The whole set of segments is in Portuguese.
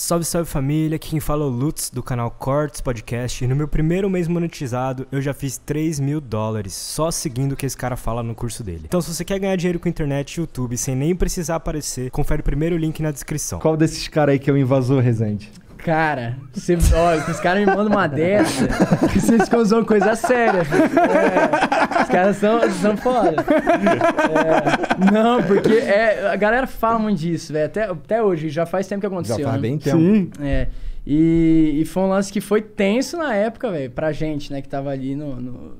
Salve, salve família, aqui quem fala é o Lutz do canal Cortes Podcast e no meu primeiro mês monetizado eu já fiz 3 mil dólares só seguindo o que esse cara fala no curso dele. Então se você quer ganhar dinheiro com internet e YouTube sem nem precisar aparecer, confere o primeiro link na descrição. Qual desses caras aí que é o invasor, Rezende? Cara, você, olha, os caras me mandam uma dessa, que vocês causam coisa séria. É, os caras são, são foda. É, não, porque é, a galera fala muito disso, velho. Até, até hoje, já faz tempo que aconteceu. Já faz né? bem tempo. Sim. É, e, e, foi um lance que foi tenso na época, velho, pra gente, né, que tava ali no, no,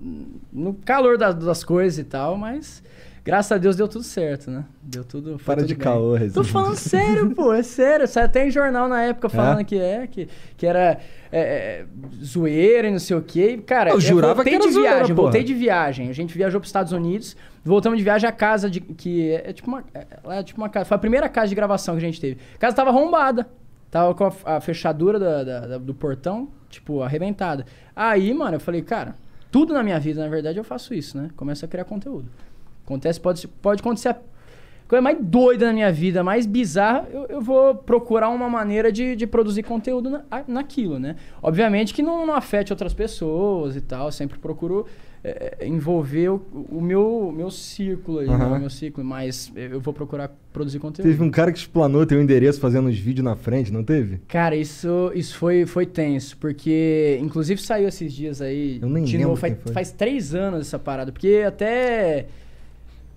no calor das, das coisas e tal, mas Graças a Deus deu tudo certo, né? Deu tudo. Para tudo de bem. caô, resumindo. Tô falando sério, pô, é sério. Saiu até em jornal na época é? falando é? que é, que, que era é, é, zoeira e não sei o quê. Cara, eu jurava eu voltei que era de zoeira, viagem, porra. voltei de viagem. A gente viajou para os Estados Unidos, voltamos de viagem à casa de. que é, é tipo uma. É, é, tipo uma casa. Foi a primeira casa de gravação que a gente teve. A casa tava arrombada. Tava com a, a fechadura da, da, da, do portão, tipo, arrebentada. Aí, mano, eu falei, cara, tudo na minha vida, na verdade, eu faço isso, né? Começo a criar conteúdo. Acontece, pode, pode acontecer a coisa mais doida na minha vida, mais bizarra, eu, eu vou procurar uma maneira de, de produzir conteúdo na, naquilo, né? Obviamente que não, não, afete outras pessoas e tal, sempre procuro é, é, envolver o, o, meu, meu círculo aí, uhum. né? o meu ciclo, mas eu vou procurar produzir conteúdo. Teve um cara que explanou teu endereço fazendo os vídeos na frente, não teve? Cara, isso, isso foi, foi tenso, porque inclusive saiu esses dias aí, eu nem de novo, faz, faz três anos essa parada, porque até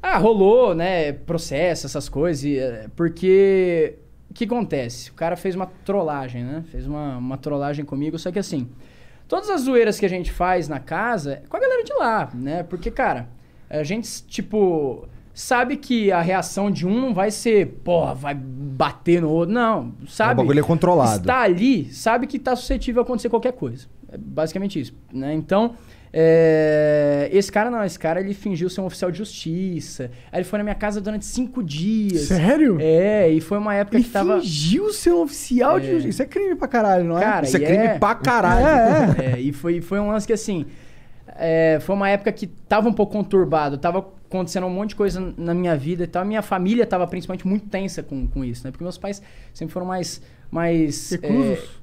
ah, rolou, né? Processo, essas coisas. Eh, porque o que acontece? O cara fez uma trollagem, né? Fez uma, uma trollagem comigo, só que assim. Todas as zoeiras que a gente faz na casa, é com a galera de lá, né? Porque, cara, a gente, tipo sabe que a reação de um não vai ser, porra, vai bater no outro. Não, sabe? O é bagulho é controlado. Está ali, sabe que está suscetível a acontecer qualquer coisa. É basicamente isso, né? Então, é... esse cara não, esse cara ele fingiu ser um oficial de justiça. Aí ele foi na minha casa durante cinco dias. Sério? É, e foi uma época ele que tava. fingiu ser um oficial é... de justiça. Isso é crime pra caralho, não é? Cara, isso é crime é... pra caralho. É, é. e foi, foi um lance que assim. É, foi uma época que tava um pouco conturbado, tava acontecendo um monte de coisa na minha vida e tal. Minha família estava principalmente muito tensa com, com isso, né? Porque meus pais sempre foram mais mais é,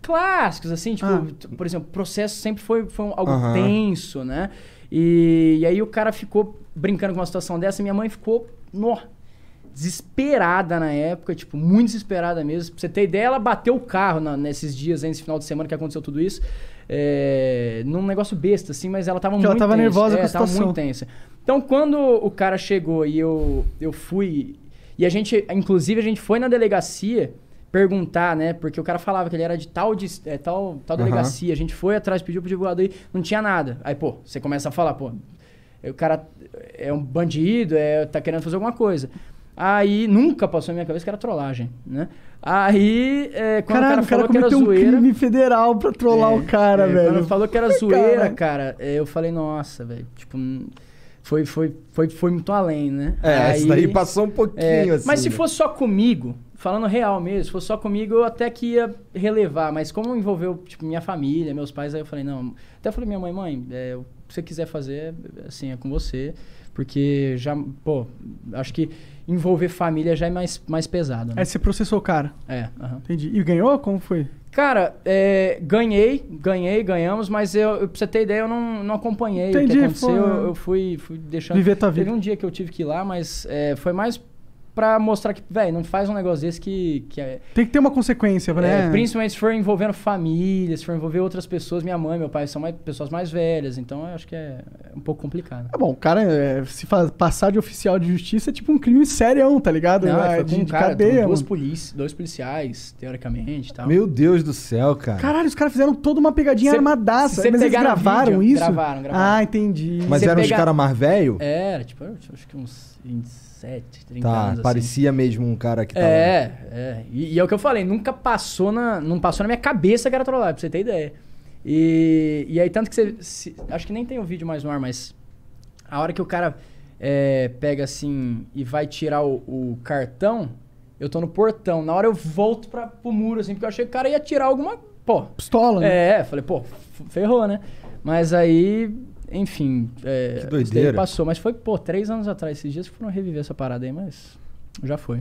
clássicos, assim, tipo, ah. por exemplo, o processo sempre foi, foi algo uhum. tenso, né? E, e, aí o cara ficou brincando com uma situação dessa, minha mãe ficou no, desesperada na época, tipo, muito desesperada mesmo. Pra você ter ideia, ela bateu o carro na, nesses dias, nesse final de semana que aconteceu tudo isso. É, num negócio besta, assim, mas ela tava Porque muito ela tava tensa. nervosa é, com a é, situação. muito tensa. Então, quando o cara chegou e eu, eu fui. E a gente, inclusive, a gente foi na delegacia perguntar, né? Porque o cara falava que ele era de tal, de, é, tal, tal uhum. delegacia. A gente foi atrás, pediu pro divulgador e não tinha nada. Aí, pô, você começa a falar, pô, o cara é um bandido, é, tá querendo fazer alguma coisa. Aí nunca passou na minha cabeça que era trollagem, né? Aí, é, quando o cara, falou o cara cometeu que era zoeira, um crime federal pra trollar é, o cara, é, velho. Quando falou que era zoeira, cara, cara é, eu falei, nossa, velho, tipo, foi, foi, foi, foi muito além, né? É, aí, daí passou um pouquinho é, assim. Mas se né? fosse só comigo, falando real mesmo, se fosse só comigo, eu até que ia relevar. Mas como envolveu, tipo, minha família, meus pais, aí eu falei, não. Até falei, minha mãe, mãe, é, o que você quiser fazer, assim, é com você. Porque já, pô, acho que envolver família já é mais, mais pesado. Né? É, você processou o cara. É. Entendi. E ganhou? Como foi? Cara, é, ganhei, ganhei, ganhamos, mas eu, pra você ter ideia, eu não, não acompanhei Entendi, o que aconteceu. Foi... Eu, né? eu fui, fui deixando. Viver tua vida. Teve um dia que eu tive que ir lá, mas é, foi mais pra mostrar que, velho, não faz um negócio desse que, que é. Tem que ter uma consequência, né? É, principalmente se for envolvendo família, se for envolver outras pessoas. Minha mãe, meu pai são mais, pessoas mais velhas, então eu acho que é, é um pouco complicado. É bom, o cara, é, se faz, passar de oficial de justiça é tipo um crime sério, tá ligado? Não, é, ah, de, um de cadeia. Duas dois policiais, teoricamente tal. Meu Deus do céu, cara. Caralho, os caras fizeram toda uma pegadinha cê, armadaça. Cê mas eles gravaram vídeo, isso? Gravaram, gravaram. Ah, entendi. Mas cê eram pega... os caras mais velhos? Era, tipo, acho que uns 27, 30 tá, anos. Tá, Parecia assim. mesmo um cara que tava... É, é. E, e, é o que eu falei, nunca passou na, não passou na minha cabeça que era trollagem, pra você ter ideia. E, e aí, tanto que você... Se, acho que nem tem o vídeo mais no ar, mas... A hora que o cara é, pega assim e vai tirar o, o, cartão, eu tô no portão. Na hora eu volto pra, pro muro, assim, porque eu achei que o cara ia tirar alguma... Pô... Pistola, né? É, falei, pô, ferrou, né? Mas aí enfim, é, que doideira. passou, mas foi, pô, três anos atrás, esses dias que foram reviver essa parada aí, mas já foi.